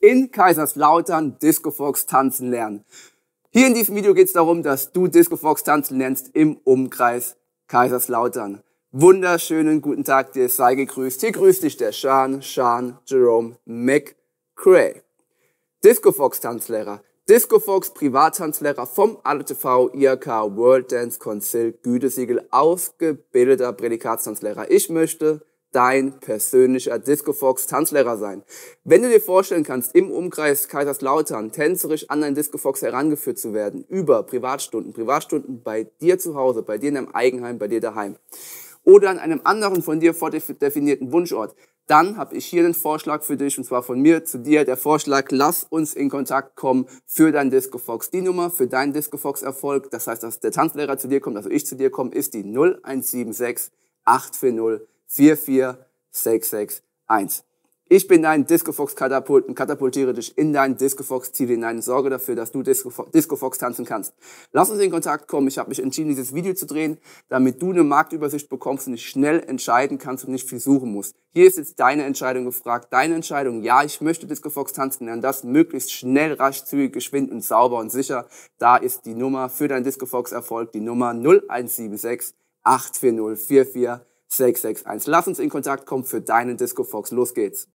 in Kaiserslautern Discofox tanzen lernen. Hier in diesem Video geht es darum, dass du Discofox tanzen lernst im Umkreis Kaiserslautern. Wunderschönen guten Tag, dir sei gegrüßt. Hier grüßt dich der Sean, Sean Jerome McCray. Discofox Tanzlehrer. Discofox Privattanzlehrer vom ALTV IRK World Dance Council Gütesiegel ausgebildeter Prädikatstanzlehrer. Ich möchte dein persönlicher Discofox Tanzlehrer sein. Wenn du dir vorstellen kannst, im Umkreis Kaiserslautern tänzerisch an deinen Discofox herangeführt zu werden, über Privatstunden, Privatstunden bei dir zu Hause, bei dir in deinem Eigenheim, bei dir daheim oder an einem anderen von dir vordefinierten Wunschort, dann habe ich hier den Vorschlag für dich und zwar von mir zu dir der Vorschlag, lass uns in Kontakt kommen für dein DiscoFox. Die Nummer für deinen DiscoFox-Erfolg, das heißt, dass der Tanzlehrer zu dir kommt, also ich zu dir komme, ist die 0176 840 44661. Ich bin dein Discofox-Katapult und katapultiere dich in dein Discofox-Ziel hinein. Sorge dafür, dass du Discofox tanzen kannst. Lass uns in Kontakt kommen. Ich habe mich entschieden, dieses Video zu drehen, damit du eine Marktübersicht bekommst und dich schnell entscheiden kannst und nicht viel suchen musst. Hier ist jetzt deine Entscheidung gefragt. Deine Entscheidung, ja, ich möchte Discofox tanzen lernen. Das möglichst schnell, rasch, zügig, geschwind und sauber und sicher. Da ist die Nummer für dein Discofox-Erfolg, die Nummer 0176 840 44 661. Lass uns in Kontakt kommen für deinen Disco Fox. Los geht's.